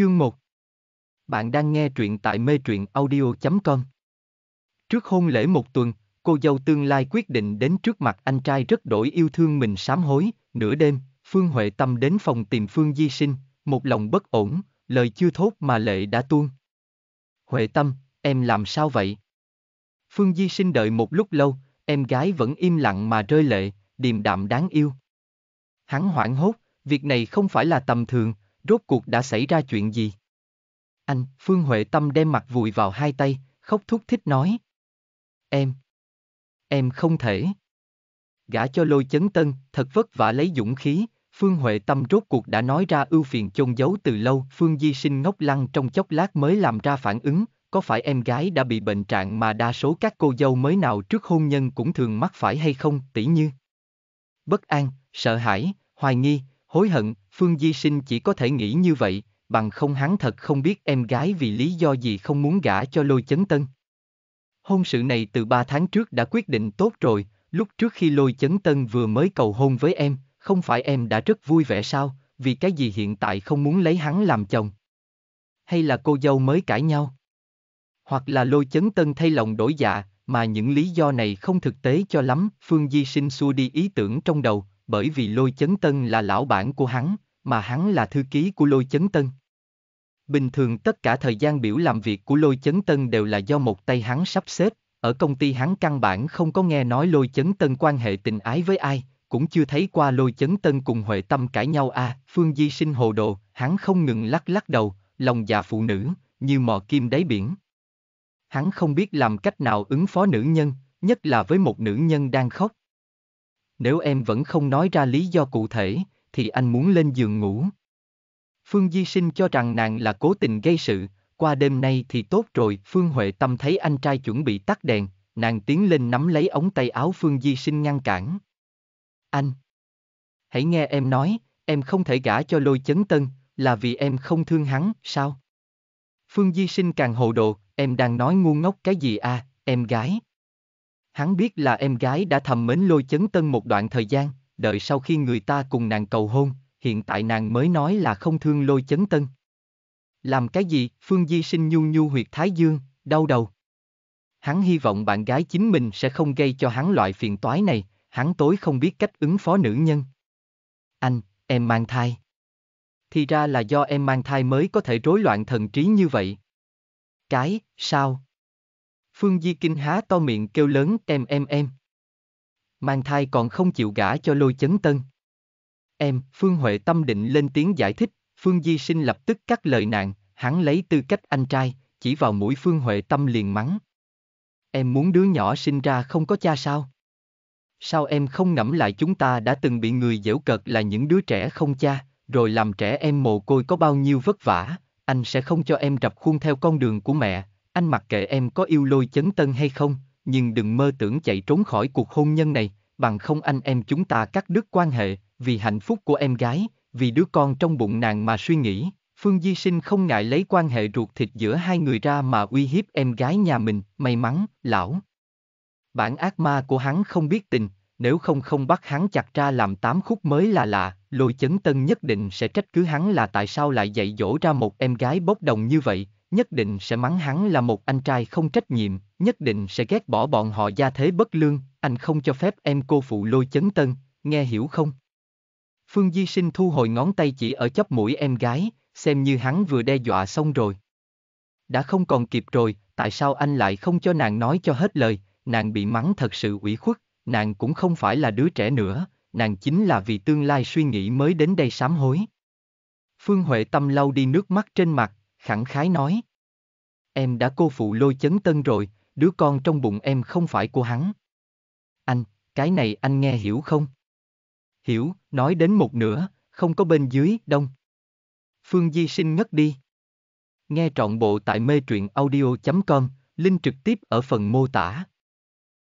Chương 1 Bạn đang nghe truyện tại mê truyện audio.com Trước hôn lễ một tuần, cô dâu tương lai quyết định đến trước mặt anh trai rất đổi yêu thương mình sám hối, nửa đêm, Phương Huệ Tâm đến phòng tìm Phương Di Sinh, một lòng bất ổn, lời chưa thốt mà lệ đã tuôn. Huệ Tâm, em làm sao vậy? Phương Di Sinh đợi một lúc lâu, em gái vẫn im lặng mà rơi lệ, điềm đạm đáng yêu. Hắn hoảng hốt, việc này không phải là tầm thường, rốt cuộc đã xảy ra chuyện gì? Anh, Phương Huệ Tâm đem mặt vùi vào hai tay, khóc thúc thích nói. Em, em không thể. Gã cho lôi chấn tân, thật vất vả lấy dũng khí, Phương Huệ Tâm rốt cuộc đã nói ra ưu phiền chôn giấu từ lâu, Phương Di sinh ngốc lăng trong chốc lát mới làm ra phản ứng, có phải em gái đã bị bệnh trạng mà đa số các cô dâu mới nào trước hôn nhân cũng thường mắc phải hay không, tỷ như. Bất an, sợ hãi, hoài nghi, Hối hận, Phương Di Sinh chỉ có thể nghĩ như vậy, bằng không hắn thật không biết em gái vì lý do gì không muốn gả cho lôi chấn tân. Hôn sự này từ 3 tháng trước đã quyết định tốt rồi, lúc trước khi lôi chấn tân vừa mới cầu hôn với em, không phải em đã rất vui vẻ sao, vì cái gì hiện tại không muốn lấy hắn làm chồng. Hay là cô dâu mới cãi nhau. Hoặc là lôi chấn tân thay lòng đổi dạ, mà những lý do này không thực tế cho lắm, Phương Di Sinh xua đi ý tưởng trong đầu, bởi vì lôi chấn tân là lão bản của hắn, mà hắn là thư ký của lôi chấn tân. Bình thường tất cả thời gian biểu làm việc của lôi chấn tân đều là do một tay hắn sắp xếp, ở công ty hắn căn bản không có nghe nói lôi chấn tân quan hệ tình ái với ai, cũng chưa thấy qua lôi chấn tân cùng Huệ Tâm cãi nhau a à, Phương Di sinh hồ đồ, hắn không ngừng lắc lắc đầu, lòng già phụ nữ, như mò kim đáy biển. Hắn không biết làm cách nào ứng phó nữ nhân, nhất là với một nữ nhân đang khóc, nếu em vẫn không nói ra lý do cụ thể, thì anh muốn lên giường ngủ. Phương Di Sinh cho rằng nàng là cố tình gây sự, qua đêm nay thì tốt rồi, Phương Huệ Tâm thấy anh trai chuẩn bị tắt đèn, nàng tiến lên nắm lấy ống tay áo Phương Di Sinh ngăn cản. Anh! Hãy nghe em nói, em không thể gả cho lôi chấn tân, là vì em không thương hắn, sao? Phương Di Sinh càng hồ đồ, em đang nói ngu ngốc cái gì à, em gái? Hắn biết là em gái đã thầm mến lôi chấn tân một đoạn thời gian, đợi sau khi người ta cùng nàng cầu hôn, hiện tại nàng mới nói là không thương lôi chấn tân. Làm cái gì, Phương Di sinh nhu nhu huyệt thái dương, đau đầu. Hắn hy vọng bạn gái chính mình sẽ không gây cho hắn loại phiền toái này, hắn tối không biết cách ứng phó nữ nhân. Anh, em mang thai. Thì ra là do em mang thai mới có thể rối loạn thần trí như vậy. Cái, sao? Phương Di Kinh há to miệng kêu lớn em em em. Mang thai còn không chịu gả cho lôi chấn tân. Em, Phương Huệ Tâm định lên tiếng giải thích, Phương Di Sinh lập tức cắt lời nạn, hắn lấy tư cách anh trai, chỉ vào mũi Phương Huệ Tâm liền mắng. Em muốn đứa nhỏ sinh ra không có cha sao? Sao em không ngẫm lại chúng ta đã từng bị người dễu cợt là những đứa trẻ không cha, rồi làm trẻ em mồ côi có bao nhiêu vất vả, anh sẽ không cho em rập khuôn theo con đường của mẹ, anh mặc kệ em có yêu lôi chấn tân hay không, nhưng đừng mơ tưởng chạy trốn khỏi cuộc hôn nhân này, bằng không anh em chúng ta cắt đứt quan hệ, vì hạnh phúc của em gái, vì đứa con trong bụng nàng mà suy nghĩ. Phương Di Sinh không ngại lấy quan hệ ruột thịt giữa hai người ra mà uy hiếp em gái nhà mình, may mắn, lão. Bản ác ma của hắn không biết tình, nếu không không bắt hắn chặt ra làm tám khúc mới là lạ, lôi chấn tân nhất định sẽ trách cứ hắn là tại sao lại dạy dỗ ra một em gái bốc đồng như vậy, nhất định sẽ mắng hắn là một anh trai không trách nhiệm, nhất định sẽ ghét bỏ bọn họ gia thế bất lương, anh không cho phép em cô phụ lôi chấn tân, nghe hiểu không? Phương Di Sinh thu hồi ngón tay chỉ ở chóp mũi em gái, xem như hắn vừa đe dọa xong rồi. Đã không còn kịp rồi, tại sao anh lại không cho nàng nói cho hết lời, nàng bị mắng thật sự ủy khuất, nàng cũng không phải là đứa trẻ nữa, nàng chính là vì tương lai suy nghĩ mới đến đây sám hối. Phương Huệ Tâm lau đi nước mắt trên mặt, khẳng khái nói. Em đã cô phụ lôi chấn tân rồi, đứa con trong bụng em không phải của hắn. Anh, cái này anh nghe hiểu không? Hiểu, nói đến một nửa, không có bên dưới, đông. Phương Di sinh ngất đi. Nghe trọn bộ tại mê truyện audio.com, link trực tiếp ở phần mô tả.